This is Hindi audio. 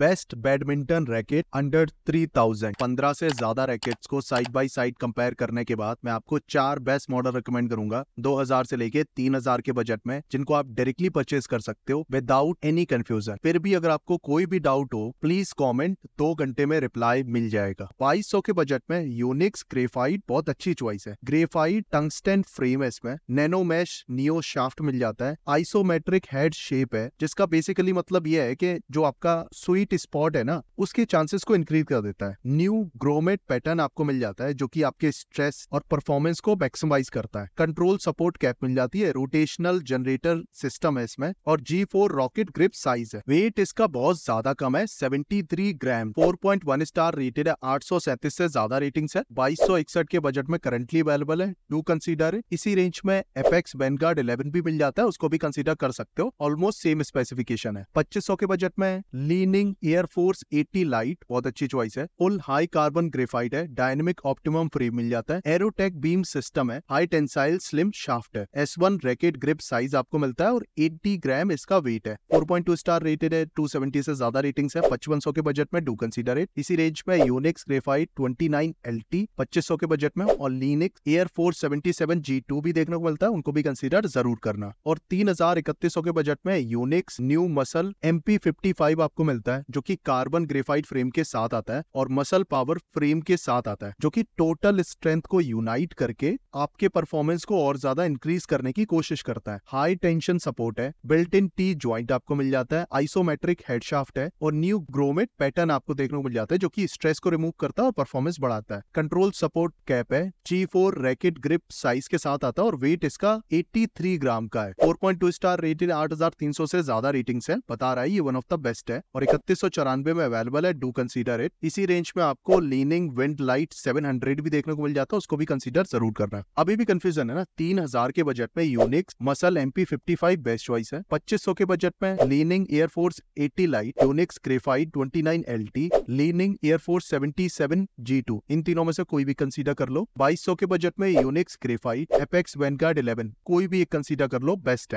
बेस्ट बैडमिंटन रैकेट अंडर 3000 15 से ज्यादा रैकेट्स को साइड बाय साइड कंपेयर करने के बाद मैं आपको चार बेस्ट मॉडल रिकमेंड करूंगा 2000 से लेके 3000 के बजट में जिनको आप डायरेक्टली परचेज कर सकते हो विदाउट एनी कंफ्यूजन फिर भी अगर आपको कोई भी डाउट हो प्लीज कॉमेंट दो घंटे में रिप्लाई मिल जाएगा बाईस के बजट में यूनिक्स ग्रेफाइट बहुत अच्छी च्वाइस है ग्रेफाइड टंगस्टेन फ्रेम है इसमें नैनो मैश नियो शाफ्ट मिल जाता है आइसोमेट्रिक हेड शेप है जिसका बेसिकली मतलब यह है कि जो आपका स्वीट व्हाइट स्पॉट है ना उसके चांसेस को इंक्रीज कर देता है न्यू ग्रोमेट पैटर्न आपको मिल जाता है जो कि आपके स्ट्रेस और परफॉर्मेंस को मैक्सिमाइज करता है कंट्रोल सपोर्ट कैप मिल जाती है रोटेशनल जनरेटर सिस्टम है इसमें और जी रॉकेट ग्रिप साइज है वेट इसका बहुत ज्यादा कम है seventy gram four star rated है आठ से ज्यादा रेटिंग है बाईस के बजट में करंटली अवेलेबल है डू कंसिडर इसी रेंज में एपेक्स वैनगार्ड इलेवन भी मिल जाता है उसको भी कंसिडर कर सकते हो ऑलमोस्ट सेम स्पेसिफिकेशन है सौ के बजट में लीनिंग एयरफोर्स 80 लाइट बहुत अच्छी चॉइस है फुल हाई कार्बन ग्रेफाइट है डायनेमिक ऑप्टिमम फ्रेम मिल जाता है एरोटेक बीम सिस्टम है हाई टेंसाइल स्लिम शाफ्ट है S one racket grip size आपको मिलता है और एट्टी ग्राम इसका वेट है टू स्टार रेटेड है सेवेंटी से ज्यादा रेटिंग है सौ के बजट में डू कंसिडर इट इसी रेंज में यूनिक्स ग्रेफाइट टी पच्चीस सौ के बजट में और लीनिक्स एयरफोर्स जी टू भी देखने को मिलता है उनको भी कंसिडर जरूर करना और तीन के बजट में यूनिक्स न्यू मसल एम आपको मिलता है जो कि कार्बन ग्रेफाइट फ्रेम के साथ आता है और मसल पावर फ्रेम के साथ आता है जो कि टोटल स्ट्रेंथ को यूनाइट करके आपके परफॉर्मेंस को और ज्यादा इंक्रीज करने की कोशिश करता है हाई टेंशन सपोर्ट है बिल्ट इन टी ज्वाइंट आपको मिल जाता है आइसोमेट्रिक हेडशाफ्ट है और न्यू ग्रोमेट पैटर्न आपको देखने को मिल जाता है जो की स्ट्रेस को रिमूव करता है और परफॉर्मेंस बढ़ाता है कंट्रोल सपोर्ट कैप है G four racket grip size के साथ आता है और वेट इसका थ्री ग्राम का है टू स्टार रेटेड सौ से ज्यादा रेटिंग है बता रहा है ये वन ऑफ द बेस्ट है और इकतीस उन्नीस में अवेलेबल है डू कंसीडर इट इसी रेंज में आपको लीनिंग विंड लाइट 700 भी देखने को मिल जाता है उसको भी कंसीडर जरूर करना है अभी भी कंफ्यूजन है ना तीन हजार के बजट में Yonex muscle M P best choice है पच्चीस के बजट में Li Ning air force eighty light Yonex graphite twenty nine Li Ning air force seventy seven इन तीनों में से कोई भी कंसिडर कर लो बाईस के बजट में Yonex graphite Apex Vanguard eleven कोई भी एक कंसिडर कर लो बेस्ट है